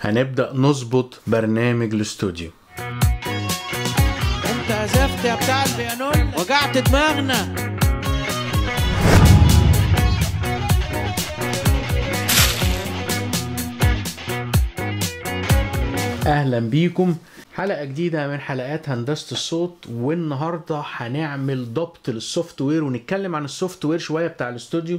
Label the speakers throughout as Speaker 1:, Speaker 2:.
Speaker 1: هنبدأ نظبط برنامج الاستوديو انت عزفت يا بتاع البيانون وجعت دماغنا اهلا بيكم حلقه جديده من حلقات هندسه الصوت والنهارده هنعمل ضبط للسوفت وير ونتكلم عن السوفت وير شويه بتاع الاستوديو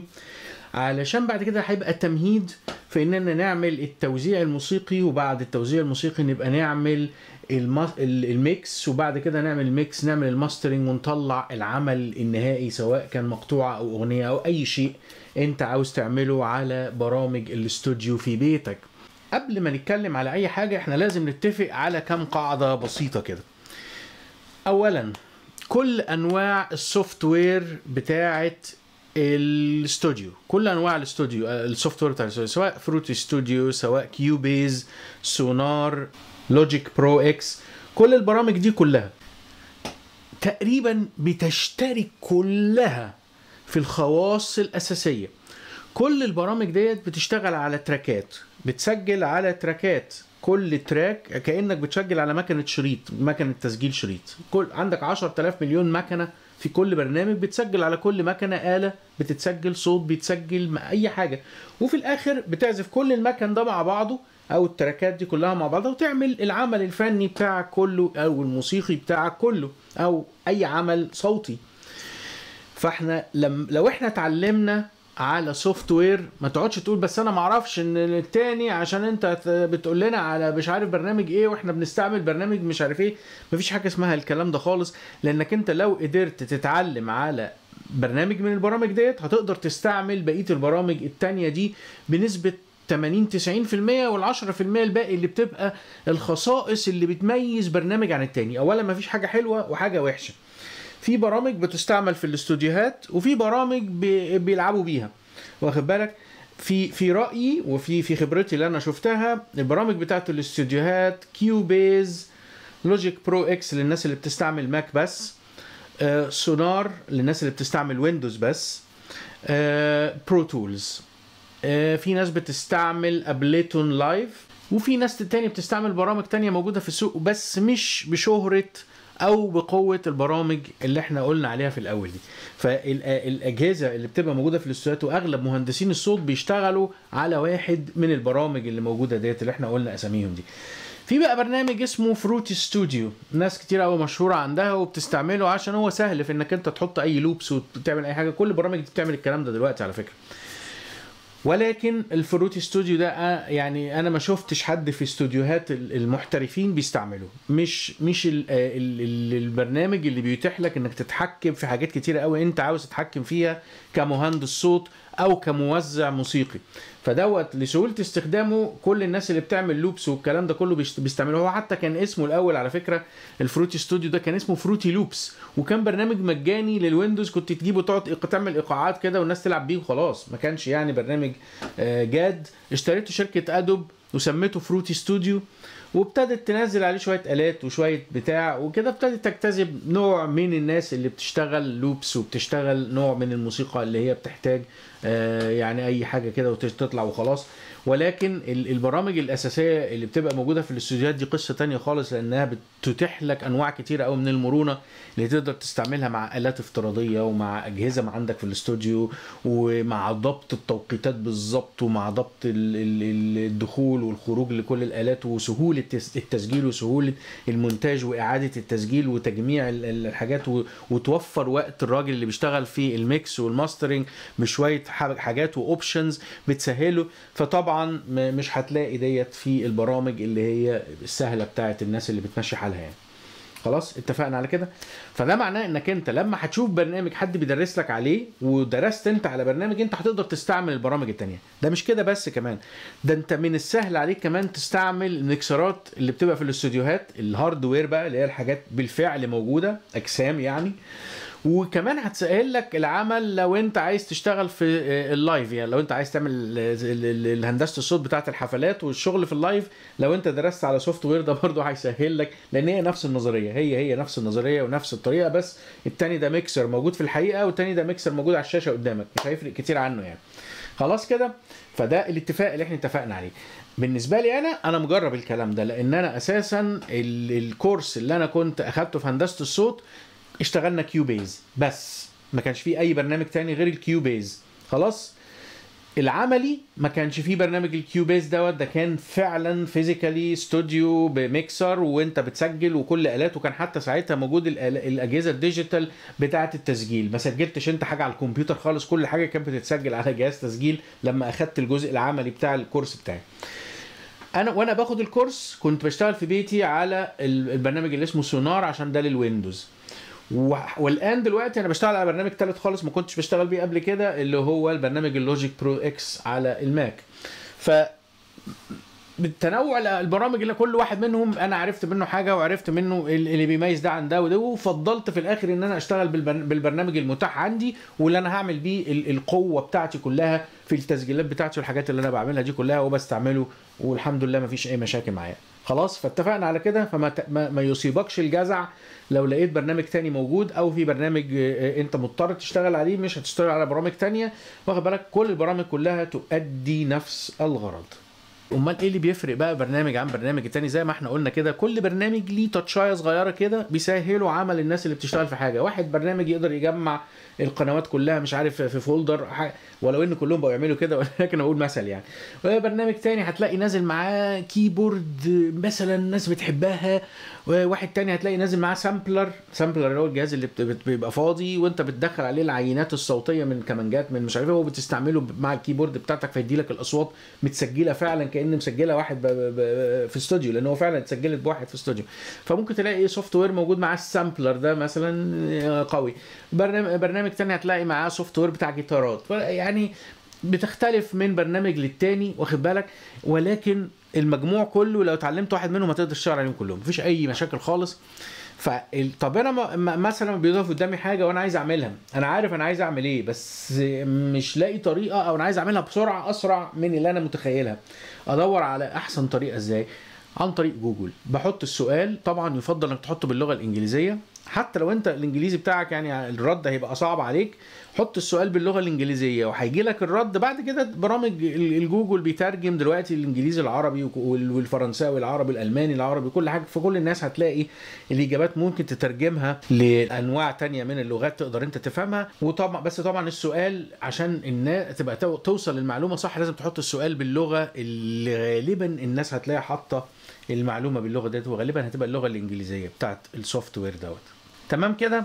Speaker 1: علشان بعد كده هيبقى تمهيد في اننا نعمل التوزيع الموسيقي وبعد التوزيع الموسيقي نبقى نعمل الميكس وبعد كده نعمل الميكس نعمل الماسترنج ونطلع العمل النهائي سواء كان مقطوعه او اغنيه او اي شيء انت عاوز تعمله على برامج الاستوديو في بيتك قبل ما نتكلم على اي حاجه احنا لازم نتفق على كام قاعده بسيطه كده اولا كل انواع السوفت وير بتاعت الاستوديو كل انواع الاستوديو آه، السوفت وير بتاع الاستوديو سواء فروتي ستوديو سواء كيوبيز سونار لوجيك برو اكس كل البرامج دي كلها تقريبا بتشترك كلها في الخواص الاساسيه كل البرامج ديت بتشتغل على تراكات بتسجل على تراكات كل تراك كانك بتسجل على مكنه شريط مكنه تسجيل شريط كل عندك 10000 مليون مكنه في كل برنامج بتسجل على كل مكنه اله بتتسجل صوت بيتسجل مع اي حاجه وفي الاخر بتعزف كل المكن ده مع بعضه او التراكات دي كلها مع بعضها وتعمل العمل الفني بتاعك كله او الموسيقي بتاعك كله او اي عمل صوتي فاحنا لم لو احنا اتعلمنا على سوفت وير ما تقعدش تقول بس انا ما اعرفش ان التاني عشان انت بتقول لنا على مش عارف برنامج ايه واحنا بنستعمل برنامج مش عارف ايه مفيش حاجه اسمها الكلام ده خالص لانك انت لو قدرت تتعلم على برنامج من البرامج ديت هتقدر تستعمل بقيه البرامج التانيه دي بنسبه 80 90% وال10% الباقي اللي بتبقى الخصائص اللي بتميز برنامج عن التاني اولا مفيش حاجه حلوه وحاجه وحشه في برامج بتستعمل في الاستوديوهات وفي برامج بيلعبوا بيها واخد بالك في في رايي وفي في خبرتي اللي انا شفتها البرامج بتاعت الاستوديوهات كيو بيز لوجيك برو اكس للناس اللي بتستعمل ماك بس سونار آه، للناس اللي بتستعمل ويندوز بس برو آه، تولز آه، في ناس بتستعمل ابليتون لايف وفي ناس تاني بتستعمل برامج تانية موجودة في السوق بس مش بشهرة او بقوه البرامج اللي احنا قلنا عليها في الاول دي فالاجهزه اللي بتبقى موجوده في الاستوديوهات واغلب مهندسين الصوت بيشتغلوا على واحد من البرامج اللي موجوده ديت اللي احنا قلنا اساميهم دي في بقى برنامج اسمه فروتي ستوديو ناس كتير قوي مشهوره عندها وبتستعمله عشان هو سهل في انك انت تحط اي لوبس وتعمل اي حاجه كل البرامج دي بتعمل الكلام ده دلوقتي على فكره ولكن الفروت ستوديو ده آه، يعني انا ما شفتش حد في استوديوهات المحترفين بيستعملوه مش مش الـ آه، الـ البرنامج اللي بيتيح لك انك تتحكم في حاجات كتيره قوي انت عاوز تتحكم فيها كمهندس صوت او كموزع موسيقي فدوت لسهوله استخدامه كل الناس اللي بتعمل لوبس والكلام ده كله بيستعملوه هو حتى كان اسمه الاول على فكره الفروتي ستوديو ده كان اسمه فروتي لوبس وكان برنامج مجاني للويندوز كنت تجيبه تقعد تعمل ايقاعات كده والناس تلعب بيه وخلاص ما كانش يعني برنامج آه، جاد اشتريته شركه ادوب وسميته فروتي ستوديو وابتدت تنزل عليه شويه الات وشويه بتاع وكده ابتدت تجتذب نوع من الناس اللي بتشتغل لوبس وبتشتغل نوع من الموسيقى اللي هي بتحتاج آه، يعني اي حاجه كده وتطلع وخلاص ولكن البرامج الاساسيه اللي بتبقى موجوده في الاستوديوهات دي قصه تانية خالص لانها بتتيح لك انواع كتيره قوي من المرونه اللي تقدر تستعملها مع الات افتراضيه ومع اجهزه ما عندك في الاستوديو ومع ضبط التوقيتات بالظبط ومع ضبط الدخول والخروج لكل الالات وسهوله التسجيل وسهوله المونتاج واعاده التسجيل وتجميع الحاجات وتوفر وقت الراجل اللي بيشتغل في الميكس والماسترنج بشويه حاجات واوبشنز بتسهله فطبعا مش هتلاقي ديت في البرامج اللي هي السهله بتاعت الناس اللي بتمشي حالها يعني خلاص اتفقنا على كده فده معناه انك انت لما هتشوف برنامج حد بيدرس لك عليه ودرست انت على برنامج انت هتقدر تستعمل البرامج التانية ده مش كده بس كمان ده انت من السهل عليك كمان تستعمل المكسرات اللي بتبقى في الاستوديوهات الهاردوير بقى اللي هي الحاجات بالفعل موجوده اجسام يعني آه وكمان هتسهل لك العمل لو انت عايز تشتغل في آه، اللايف يعني لو انت عايز تعمل هندسه الصوت بتاعه الحفلات والشغل في اللايف لو انت درست على سوفت وير ده برده هيسهل لك لان هي نفس النظريه هي هي نفس النظريه ونفس الطريقه بس التاني ده ميكسر موجود في الحقيقه والتاني ده ميكسر موجود على الشاشه قدامك مش هيفرق كتير عنه يعني خلاص كده فده الاتفاق اللي احنا اتفقنا عليه بالنسبه لي انا انا مجرب الكلام ده لان انا اساسا الكورس اللي انا كنت اخدته في هندسه الصوت اشتغلنا كيو بيز بس ما كانش فيه اي برنامج تاني غير الكيو بيز خلاص العملي ما كانش فيه برنامج الكيو بيز دوت ده كان فعلا فيزيكالي استوديو بميكسر وانت بتسجل وكل الات وكان حتى ساعتها موجود الاجهزه الديجيتال بتاعه التسجيل ما سجلتش انت حاجه على الكمبيوتر خالص كل حاجه كانت بتتسجل على جهاز تسجيل لما اخدت الجزء العملي بتاع الكورس بتاعي انا وانا باخد الكورس كنت بشتغل في بيتي على البرنامج اللي اسمه سونار عشان ده للويندوز والان دلوقتي انا بشتغل على برنامج ثالث خالص ما كنتش بشتغل بيه قبل كده اللي هو البرنامج اللوجيك برو اكس على الماك ف بالتنوع البرامج اللي كل واحد منهم انا عرفت منه حاجه وعرفت منه اللي بيميز ده عن ده وده وفضلت في الاخر ان انا اشتغل بالبرنامج المتاح عندي واللي انا هعمل بيه القوه بتاعتي كلها في التسجيلات بتاعتي والحاجات اللي انا بعملها دي كلها وبستعمله والحمد لله ما فيش اي مشاكل معايا خلاص فاتفقنا على كده فما ما يصيبكش الجزع لو لقيت برنامج تاني موجود او في برنامج آه، آه، انت مضطر تشتغل عليه مش هتشتغل على برامج تانية واخد بالك كل البرامج كلها تؤدي نفس الغرض امال ايه اللي بيفرق بقى برنامج عن برنامج التاني زي ما احنا قلنا كده كل برنامج ليه تاتشايه صغيره كده بيسهلوا عمل الناس اللي بتشتغل في حاجه واحد برنامج يقدر يجمع القنوات كلها مش عارف في فولدر ولو ان كلهم بقوا يعملوا كده ولكن اقول مثل يعني برنامج تاني هتلاقي نازل معاه كيبورد مثلا الناس بتحبها واحد تاني هتلاقي نازل معاه سامبلر سامبلر اللي هو الجهاز اللي بيبقى فاضي وانت بتدخل عليه العينات الصوتيه من كمانجات من مش عارف ايه وبتستعمله مع الكيبورد بتاعتك لك الاصوات متسجله فعلا كان مسجله واحد في استوديو لان هو فعلا اتسجلت بواحد في استوديو فممكن تلاقي سوفت وير موجود معاه السامبلر ده مثلا آه، قوي برنامج برنامج تاني هتلاقي معاه سوفت وير بتاع جيتارات يعني بتختلف من برنامج للتاني واخد بالك ولكن المجموع كله لو اتعلمت واحد منهم هتقدر تشتغل عليهم كلهم مفيش اي مشاكل خالص فطب انا مثلا بيضاف قدامي حاجه وانا عايز اعملها انا عارف انا عايز اعمل ايه بس مش لاقي طريقه او انا عايز اعملها بسرعه اسرع من اللي انا متخيلها ادور على احسن طريقه ازاي عن طريق جوجل بحط السؤال طبعا يفضل انك تحطه باللغه الانجليزيه حتى لو انت الانجليزي بتاعك يعني الرد هيبقى صعب عليك حط السؤال باللغه الانجليزيه وهيجي لك الرد بعد كده برامج الجوجل بيترجم دلوقتي الانجليزي العربي والفرنساوي العربي الالماني العربي كل حاجه في كل الناس هتلاقي الاجابات ممكن تترجمها لانواع تانية من اللغات تقدر انت تفهمها وطبعا بس طبعا السؤال عشان الناس تبقى توصل المعلومه صح لازم تحط السؤال باللغه اللي غالبا الناس هتلاقي حاطه المعلومه باللغه ديت وغالبا هتبقى اللغه الانجليزيه بتاعت السوفت وير دوت تمام كده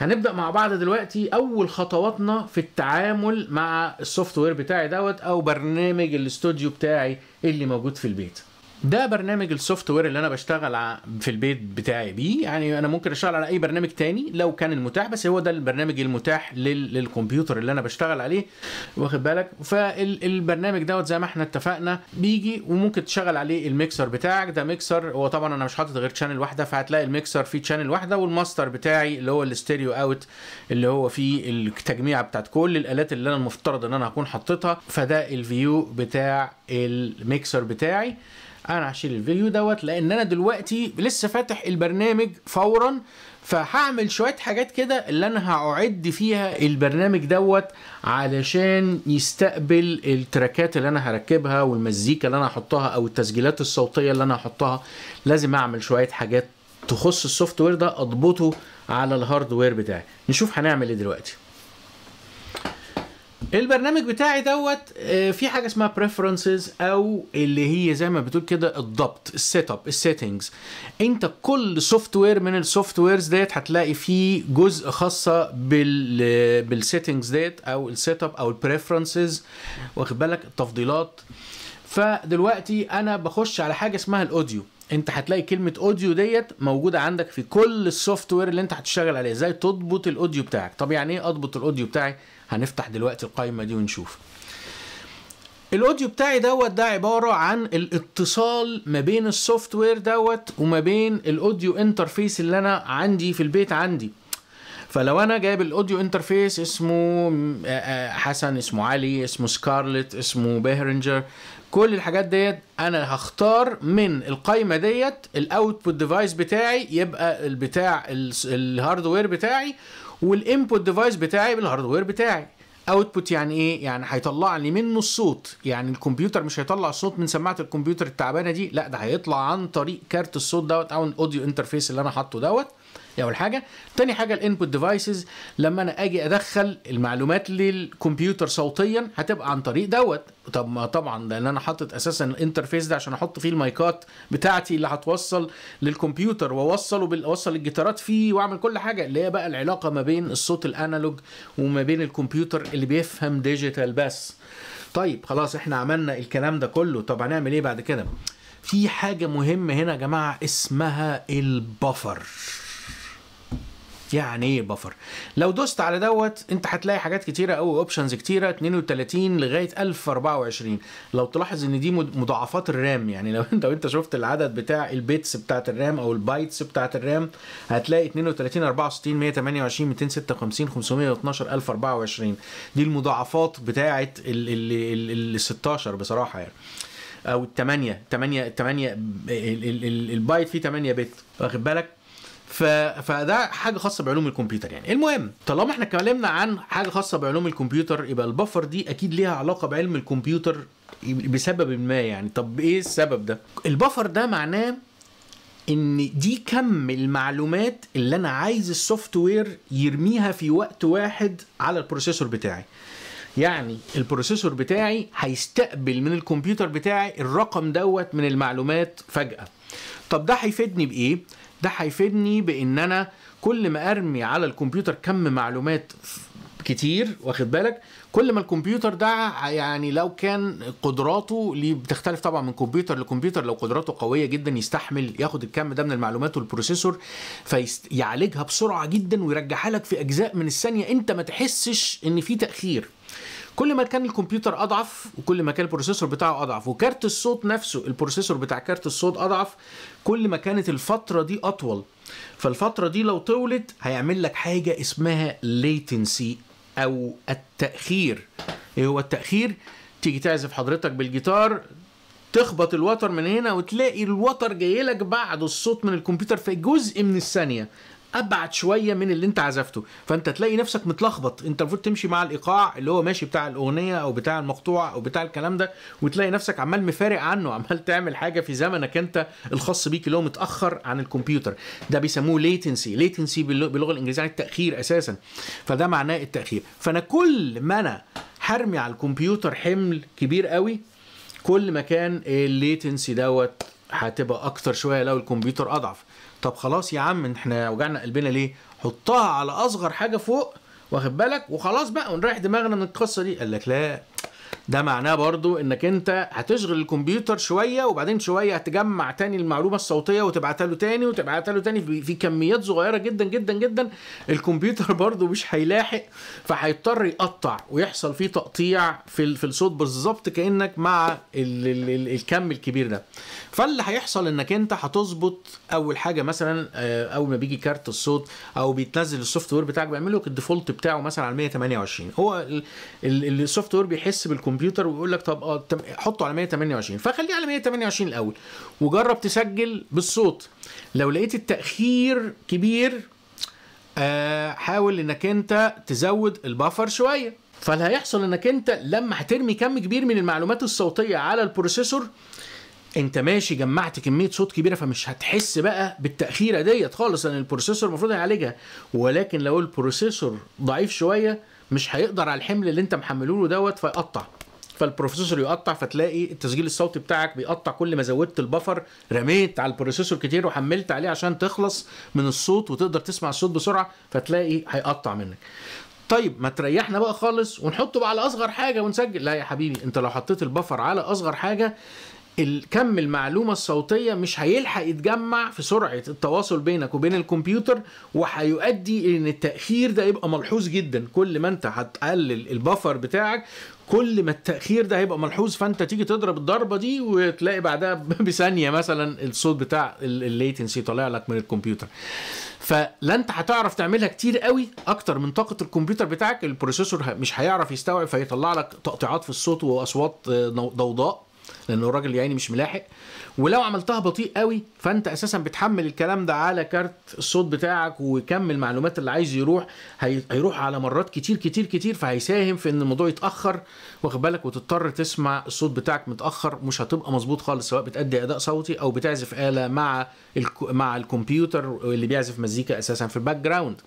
Speaker 1: هنبدا مع بعض دلوقتي اول خطواتنا في التعامل مع السوفت وير بتاعي دوت او برنامج الاستوديو بتاعي اللي موجود في البيت ده برنامج السوفت وير اللي انا بشتغل في البيت بتاعي بيه يعني انا ممكن اشتغل على اي برنامج تاني لو كان المتاح بس هو ده البرنامج المتاح للكمبيوتر اللي انا بشتغل عليه واخد بالك فالبرنامج دوت زي ما احنا اتفقنا بيجي وممكن تشغل عليه الميكسر بتاعك ده ميكسر هو طبعا انا مش حاطط غير شانل واحده فهتلاقي الميكسر فيه شانل واحده والماستر بتاعي اللي هو الاستيريو اوت اللي هو فيه التجميعه بتاعت كل الالات اللي انا المفترض ان انا هكون حطيتها فده الفيو بتاع الميكسر بتاعي انا هشيل الفيديو دوت لان انا دلوقتي لسه فاتح البرنامج فورا فهعمل شويه حاجات كده اللي انا هعد فيها البرنامج دوت علشان يستقبل التراكات اللي انا هركبها والمزيكا اللي انا هحطها او التسجيلات الصوتيه اللي انا هحطها لازم اعمل شويه حاجات تخص السوفت وير ده اضبطه على الهاردوير بتاعي نشوف هنعمل ايه دلوقتي البرنامج بتاعي دوت آه، في حاجه اسمها بريفرنسز او اللي هي زي ما بتقول كده الضبط السيت اب السيتنجز انت كل سوفت وير من السوفت ويرز ديت هتلاقي فيه جزء خاصه بال بالسيتنجز ديت او السيت اب او البريفرنسز واخد بالك التفضيلات فدلوقتي انا بخش على حاجه اسمها الاوديو انت هتلاقي كلمه اوديو ديت موجوده عندك في كل السوفت وير اللي انت هتشتغل عليه ازاي تضبط الاوديو بتاعك طب يعني ايه اضبط الاوديو بتاعي هنفتح دلوقتي القايمه دي ونشوف الاوديو بتاعي دوت ده عباره عن الاتصال ما بين السوفت وير دوت وما بين الاوديو انترفيس اللي انا عندي في البيت عندي فلو انا جايب الاوديو انترفيس اسمه حسن اسمه علي اسمه سكارلت اسمه بهرنجر كل الحاجات ديت انا هختار من القايمه ديت الاوتبوت ديفايس بتاعي يبقى البتاع الهاردوير بتاعي والانبوت ديفايس بتاعي بالهاردوير بتاعي اوتبوت يعني ايه يعني هيطلع لي منه الصوت يعني الكمبيوتر مش هيطلع صوت من سماعه الكمبيوتر التعبانه دي لا ده هيطلع عن طريق كارت الصوت دوت او الاوديو انترفيس اللي انا حاطه دوت دي اول حاجه تاني حاجه الانبوت ديفايسز لما انا اجي ادخل المعلومات للكمبيوتر صوتيا هتبقى عن طريق دوت طب ما طبعا لان انا حاطط اساسا الانترفيس ده عشان احط فيه المايكات بتاعتي اللي هتوصل للكمبيوتر واوصله اوصل الجيتارات فيه واعمل كل حاجه اللي هي بقى العلاقه ما بين الصوت الانالوج وما بين الكمبيوتر اللي بيفهم ديجيتال بس طيب خلاص احنا عملنا الكلام ده كله طب هنعمل ايه بعد كده في حاجه مهمه هنا يا جماعه اسمها البفر يعني ايه بفر لو دوست على دوت انت هتلاقي حاجات كتيره قوي اوبشنز كتيره 32 لغايه 1024 لو تلاحظ ان دي مضاعفات الرام يعني لو انت وانت شفت العدد بتاع البيتس بتاعت الرام او البايتس بتاعت الرام هتلاقي 32 64 128 256 512 1024 دي المضاعفات بتاعه ال 16 بصراحه يعني او ال 8 8 8 البايت فيه 8 بت واخد بالك ف... فده حاجه خاصه بعلوم الكمبيوتر يعني المهم طالما احنا اتكلمنا عن حاجه خاصه بعلوم الكمبيوتر يبقى البفر دي اكيد ليها علاقه بعلم الكمبيوتر بسبب ما يعني طب ايه السبب ده البفر ده معناه ان دي كم المعلومات اللي انا عايز السوفت وير يرميها في وقت واحد على البروسيسور بتاعي يعني البروسيسور بتاعي هيستقبل من الكمبيوتر بتاعي الرقم دوت من المعلومات فجأة طب ده هيفيدني بإيه؟ ده هيفيدني بان انا كل ما ارمي على الكمبيوتر كم معلومات كتير واخد بالك كل ما الكمبيوتر ده يعني لو كان قدراته اللي بتختلف طبعا من كمبيوتر لكمبيوتر لو قدراته قويه جدا يستحمل ياخد الكم ده من المعلومات والبروسيسور فيعالجها بسرعه جدا ويرجعها لك في اجزاء من الثانيه انت ما تحسش ان في تاخير كل ما كان الكمبيوتر اضعف وكل ما كان البروسيسور بتاعه اضعف وكارت الصوت نفسه البروسيسور بتاع كارت الصوت اضعف كل ما كانت الفتره دي اطول فالفتره دي لو طولت هيعمل لك حاجه اسمها ليتنسي او التاخير ايه هو التاخير تيجي تعزف حضرتك بالجيتار تخبط الوتر من هنا وتلاقي الوتر جاي لك بعد الصوت من الكمبيوتر في جزء من الثانيه ابعد شويه من اللي انت عزفته فانت تلاقي نفسك متلخبط انت المفروض تمشي مع الايقاع اللي هو ماشي بتاع الاغنيه او بتاع المقطوعه او بتاع الكلام ده وتلاقي نفسك عمال مفارق عنه عمال تعمل حاجه في زمنك انت الخاص بيك اللي هو متاخر عن الكمبيوتر ده بيسموه ليتنسي ليتنسي باللغه الانجليزيه يعني التاخير اساسا فده معناه التاخير فانا كل ما انا هرمي على الكمبيوتر حمل كبير قوي كل ما كان الليتنسي دوت هتبقى اكتر شويه لو الكمبيوتر اضعف طب خلاص يا عم احنا وجعنا قلبنا ليه حطها على اصغر حاجه فوق واخد بالك وخلاص بقى ونريح دماغنا من القصه دي قال لك لا ده معناه برضو انك انت هتشغل الكمبيوتر شويه وبعدين شويه هتجمع تاني المعلومه الصوتيه وتبعتها له تاني وتبعتها له تاني في كميات صغيره جدا جدا جدا الكمبيوتر برضو مش هيلاحق فهيضطر يقطع ويحصل فيه تقطيع في في الصوت بالظبط كانك مع الـ الـ الـ الكم الكبير ده فاللي هيحصل انك انت هتظبط اول حاجه مثلا آه، اول ما بيجي كارت الصوت او بيتنزل السوفت وير بتاعك بيعمل لك الديفولت بتاعه مثلا على 128 هو السوفت وير بيحس بالكمبيوتر الكمبيوتر ويقول لك طب اه حطه على 128 فخليه على 128 الاول وجرب تسجل بالصوت لو لقيت التاخير كبير آه، حاول انك انت تزود البفر شويه فاللي هيحصل انك انت لما هترمي كم كبير من المعلومات الصوتيه على البروسيسور انت ماشي جمعت كميه صوت كبيره فمش هتحس بقى بالتاخيره ديت خالص لان البروسيسور المفروض يعالجها ولكن لو البروسيسور ضعيف شويه مش هيقدر على الحمل اللي انت محمله له دوت فيقطع فالبروسيسور يقطع فتلاقي التسجيل الصوتي بتاعك بيقطع كل ما زودت البفر رميت على البروسيسور كتير وحملت عليه عشان تخلص من الصوت وتقدر تسمع الصوت بسرعه فتلاقي هيقطع منك طيب ما تريحنا بقى خالص ونحطه بقى على اصغر حاجه ونسجل لا يا حبيبي انت لو حطيت البفر على اصغر حاجه الكم المعلومة الصوتية مش هيلحق يتجمع في سرعة التواصل بينك وبين الكمبيوتر وهيؤدي ان التأخير ده يبقى ملحوظ جدا كل ما انت هتقلل البفر بتاعك كل ما التأخير ده هيبقى ملحوظ فانت تيجي تضرب الضربة دي وتلاقي بعدها بثانية مثلا الصوت بتاع الليتنسي طالع لك من الكمبيوتر فلا انت هتعرف تعملها كتير قوي اكتر من طاقة الكمبيوتر بتاعك البروسيسور مش هيعرف يستوعب فيطلع لك تقطيعات في الصوت واصوات آه، ضوضاء لان الراجل يعني مش ملاحق ولو عملتها بطيء قوي فانت اساسا بتحمل الكلام ده على كارت الصوت بتاعك وكم المعلومات اللي عايز يروح هيروح على مرات كتير كتير كتير فهيساهم في ان الموضوع يتاخر واخد بالك وتضطر تسمع الصوت بتاعك متاخر مش هتبقى مظبوط خالص سواء بتادي اداء صوتي او بتعزف اله مع مع الكمبيوتر اللي بيعزف مزيكا اساسا في الباك جراوند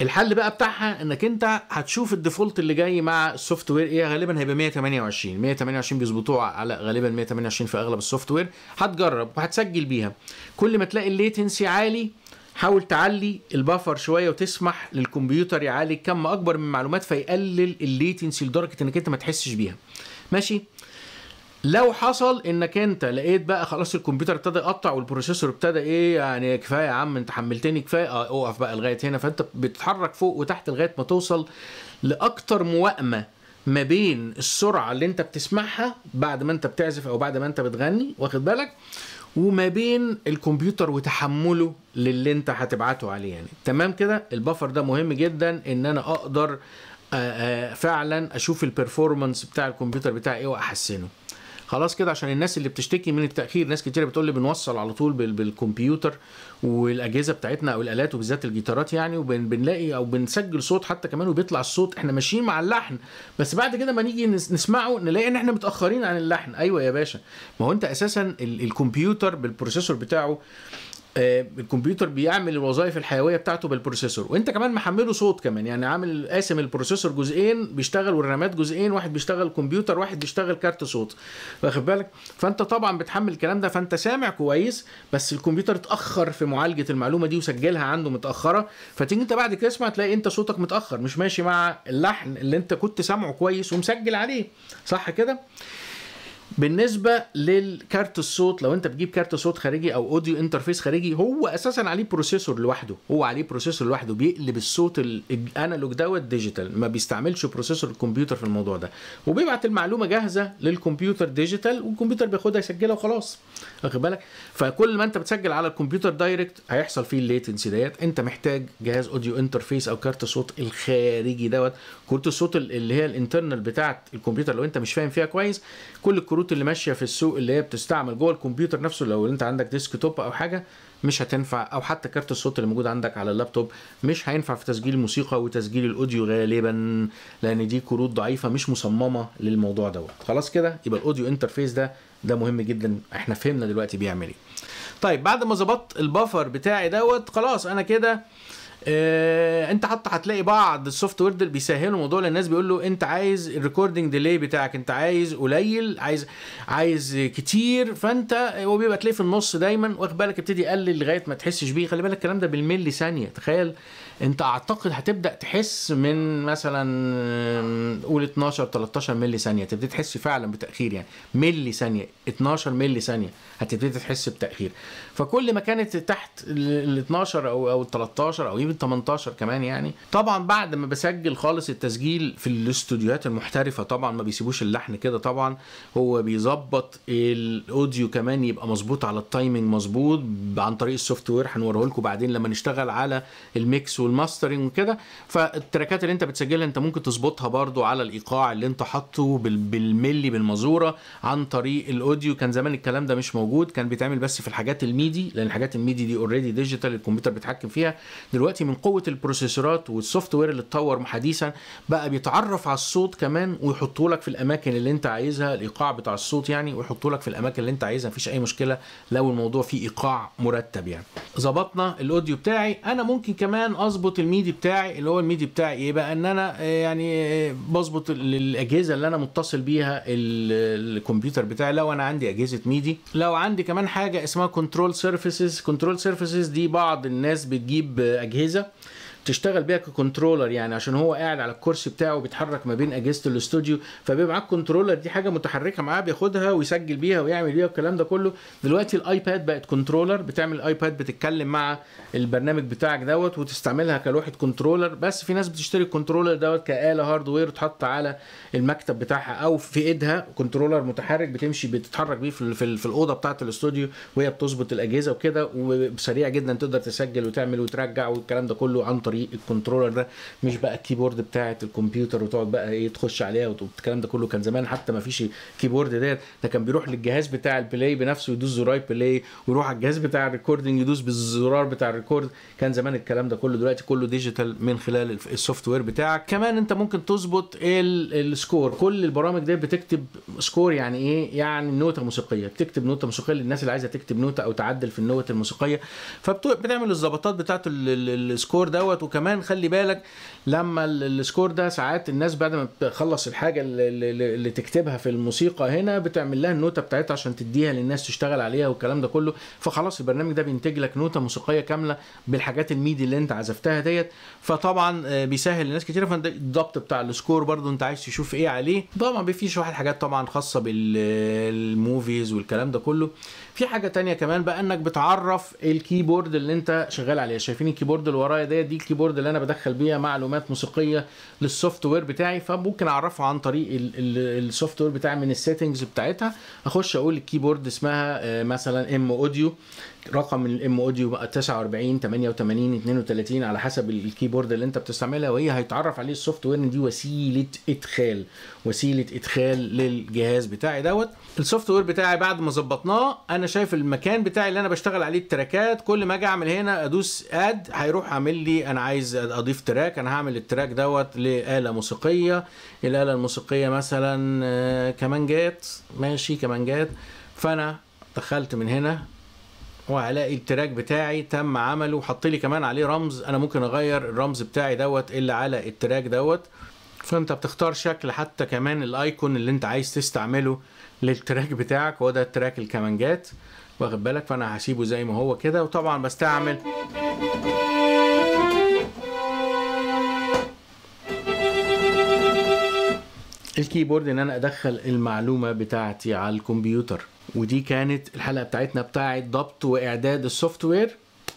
Speaker 1: الحل بقى بتاعها انك انت هتشوف الديفولت اللي جاي مع السوفت وير ايه غالبا هيبقى 128 128 بيظبطوه على غالبا 128 في اغلب السوفت وير هتجرب وهتسجل بيها كل ما تلاقي الليتنسي عالي حاول تعلي البفر شويه وتسمح للكمبيوتر يعالج كم اكبر من المعلومات فيقلل الليتنسي لدرجه انك انت ما تحسش بيها ماشي لو حصل انك انت لقيت بقى خلاص الكمبيوتر ابتدى يقطع والبروسيسور ابتدى ايه يعني كفايه يا عم انت حملتني كفايه اقف اه، بقى لغايه هنا فانت بتتحرك فوق وتحت لغايه ما توصل لاكتر موائمه ما بين السرعه اللي انت بتسمعها بعد ما انت بتعزف او بعد ما انت بتغني واخد بالك وما بين الكمبيوتر وتحمله للي انت هتبعته عليه يعني تمام كده البفر ده مهم جدا ان انا اقدر آه، آه، فعلا اشوف البرفورمانس بتاع الكمبيوتر بتاعي ايه واحسنه خلاص كده عشان الناس اللي بتشتكي من التاخير ناس كتير بتقول لي بنوصل على طول بالكمبيوتر والاجهزه بتاعتنا او الالات وبالذات الجيتارات يعني وبنلاقي او بنسجل صوت حتى كمان وبيطلع الصوت احنا ماشيين مع اللحن بس بعد كده ما نيجي نسمعه نلاقي ان احنا متاخرين عن اللحن ايوه يا باشا ما هو انت اساسا الكمبيوتر بالبروسيسور بتاعه آه، الكمبيوتر بيعمل الوظائف الحيويه بتاعته بالبروسيسور وانت كمان محمله صوت كمان يعني عامل قاسم البروسيسور جزئين بيشتغل والرامات جزئين واحد بيشتغل كمبيوتر واحد بيشتغل كارت صوت واخد بالك فانت طبعا بتحمل الكلام ده فانت سامع كويس بس الكمبيوتر اتاخر في معالجه المعلومه دي وسجلها عنده متاخره فتيجي انت بعد كده تسمع تلاقي انت صوتك متاخر مش ماشي مع اللحن اللي انت كنت سامعه كويس ومسجل عليه صح كده بالنسبه للكارت الصوت لو انت بتجيب كارت صوت خارجي او اوديو انترفيس خارجي هو اساسا عليه بروسيسور لوحده هو عليه بروسيسور لوحده بيقلب الصوت الانالوج دوت ديجيتال ما بيستعملش بروسيسور الكمبيوتر في الموضوع ده وبيبعت المعلومه جاهزه للكمبيوتر ديجيتال والكمبيوتر بياخدها يسجلها وخلاص واخد بالك فكل ما انت بتسجل على الكمبيوتر دايركت هيحصل فيه الليتنسي ديت انت محتاج جهاز اوديو انترفيس او كارت صوت الخارجي دوت كروت الصوت اللي هي الانترنال بتاعه الكمبيوتر لو انت مش فاهم فيها كويس كل الكروت الكروت اللي ماشيه في السوق اللي هي بتستعمل جوه الكمبيوتر نفسه لو انت عندك ديسك توب او حاجه مش هتنفع او حتى كارت الصوت اللي موجود عندك على اللابتوب مش هينفع في تسجيل الموسيقى وتسجيل الاوديو غالبا لان دي كروت ضعيفه مش مصممه للموضوع دوت خلاص كده يبقى الاوديو انترفيس ده ده مهم جدا احنا فهمنا دلوقتي بيعمل ايه طيب بعد ما ظبطت البفر بتاعي دوت خلاص انا كده إيه انت حتى هتلاقي بعض السوفت وير اللي بيسهلوا الموضوع للناس بيقول له انت عايز الريكوردنج ديلي بتاعك انت عايز قليل عايز عايز كتير فانت هو بيبقى تلاقيه في النص دايما واخد بالك ابتدي يقلل لغايه ما تحسش بيه خلي بالك الكلام ده بالملي ثانيه تخيل انت اعتقد هتبدا تحس من مثلا قول 12 13 مللي ثانيه تبتدي تحس فعلا بتاخير يعني مللي ثانيه 12 مللي ثانيه هتبتدي تحس بتاخير فكل ما كانت تحت ال 12 او او ال 13 او يمكن 18 كمان يعني طبعا بعد ما بسجل خالص التسجيل في الاستوديوهات المحترفه طبعا ما بيسيبوش اللحن كده طبعا هو بيظبط الاوديو كمان يبقى مظبوط على التايمنج مظبوط عن طريق السوفت وير هنوريه لكم بعدين لما نشتغل على الميكس والماسترنج وكده فالتراكات اللي انت بتسجلها انت ممكن تظبطها برضو على الايقاع اللي انت حاطه بالملي بالمزوره عن طريق الاوديو كان زمان الكلام ده مش موجود كان بيتعمل بس في الحاجات الميدي لان الحاجات الميدي دي اوريدي ديجيتال الكمبيوتر بيتحكم فيها دلوقتي من قوه البروسيسورات والسوفت وير اللي اتطور حديثا بقى بيتعرف على الصوت كمان ويحطه لك في الاماكن اللي انت عايزها الايقاع بتاع الصوت يعني ويحطه لك في الاماكن اللي انت عايزها مفيش اي مشكله لو الموضوع فيه ايقاع مرتب يعني ظبطنا الاوديو بتاعي انا ممكن كمان بظبط الميدي بتاعي اللي هو الميدي بتاعي ايه بقى ان انا آه، يعني آه، بظبط الاجهزه اللي انا متصل بيها الكمبيوتر بتاعي لو انا عندي اجهزه ميدي لو عندي كمان حاجه اسمها كنترول سيرفيسز كنترول سيرفيسز دي بعض الناس بتجيب اجهزه تشتغل بيها ككنترولر يعني عشان هو قاعد على الكرسي بتاعه بيتحرك ما بين اجهزه الاستوديو فبيبقى معاك كنترولر دي حاجه متحركه معاه بياخدها ويسجل بيها ويعمل بيها والكلام ده كله دلوقتي الايباد بقت كنترولر بتعمل الايباد بتتكلم مع البرنامج بتاعك دوت وتستعملها كلوحه كنترولر بس في ناس بتشتري الكنترولر دوت كاله هاردوير تحط على المكتب بتاعها او في ايدها كنترولر متحرك بتمشي بتتحرك بيه في, في, في الاوضه بتاعه الاستوديو وهي بتظبط الاجهزه وكده وسريع جدا تقدر تسجل وتعمل وترجع والكلام ده كله عن طريق طريق الكنترولر ده مش بقى الكيبورد بتاعه الكمبيوتر وتقعد بقى ايه تخش عليها والكلام ده كله كان زمان حتى ما فيش كيبورد ديت ده كان بيروح للجهاز بتاع البلاي بنفسه يدوس زراير بلاي ويروح على الجهاز بتاع الريكوردنج يدوس بالزرار بتاع الريكورد كان زمان الكلام ده كله دلوقتي كله ديجيتال من خلال السوفت وير بتاعك كمان انت ممكن تظبط السكور كل البرامج دي بتكتب سكور يعني ايه يعني نوته موسيقيه بتكتب نوته موسيقيه للناس اللي عايزه تكتب نوته او تعدل في النوتة الموسيقيه فبتعمل الظبطات بتاعت السكور دوت وكمان خلي بالك لما السكور ده ساعات الناس بعد ما بتخلص الحاجه اللي, اللي تكتبها في الموسيقى هنا بتعمل لها النوته بتاعتها عشان تديها للناس تشتغل عليها والكلام ده كله فخلاص البرنامج ده بينتج لك نوته موسيقيه كامله بالحاجات الميدي اللي انت عزفتها ديت فطبعا آه، بيسهل لناس كتير فانت الضبط بتاع السكور برضو انت عايز تشوف ايه عليه طبعا في شويه حاجات طبعا خاصه بالموفيز والكلام ده كله في حاجه تانية كمان بقى انك بتعرف الكيبورد اللي انت شغال عليها شايفين الكيبورد اللي ورايا ديت دي الكيبورد اللي انا بدخل بيها معلومات موسيقيه للسوفت وير بتاعي فممكن اعرفه عن طريق السوفت وير بتاعي من السيتنجز بتاعتها اخش اقول الكيبورد اسمها آه، مثلا ام اوديو رقم الام اوديو بقى 49 88 32 على حسب الكيبورد اللي انت بتستعملها وهي هيتعرف عليه السوفت وير ان دي وسيله ادخال وسيله ادخال للجهاز بتاعي دوت السوفت وير بتاعي بعد ما ظبطناه انا شايف المكان بتاعي اللي انا بشتغل عليه التراكات كل ما اجي اعمل هنا ادوس اد هيروح عامل لي انا عايز اضيف تراك انا هعمل التراك دوت لاله موسيقيه الاله الموسيقيه مثلا آه، كمانجات ماشي كمانجات فانا دخلت من هنا وهلاقي التراك بتاعي تم عمله وحط لي كمان عليه رمز انا ممكن اغير الرمز بتاعي دوت اللي على التراك دوت فانت بتختار شكل حتى كمان الايكون اللي انت عايز تستعمله للتراك بتاعك هو ده التراك الكمانجات واخد بالك فانا هسيبه زي ما هو كده وطبعا بستعمل الكيبورد ان انا ادخل المعلومه بتاعتي على الكمبيوتر ودي كانت الحلقه بتاعتنا بتاعه ضبط واعداد السوفت وير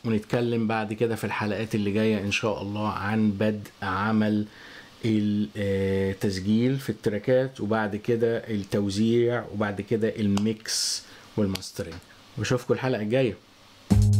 Speaker 1: ونتكلم بعد كده في الحلقات اللي جايه ان شاء الله عن بدء عمل التسجيل آه، في التراكات وبعد كده التوزيع وبعد كده الميكس والماسترنج واشوفكم الحلقه الجايه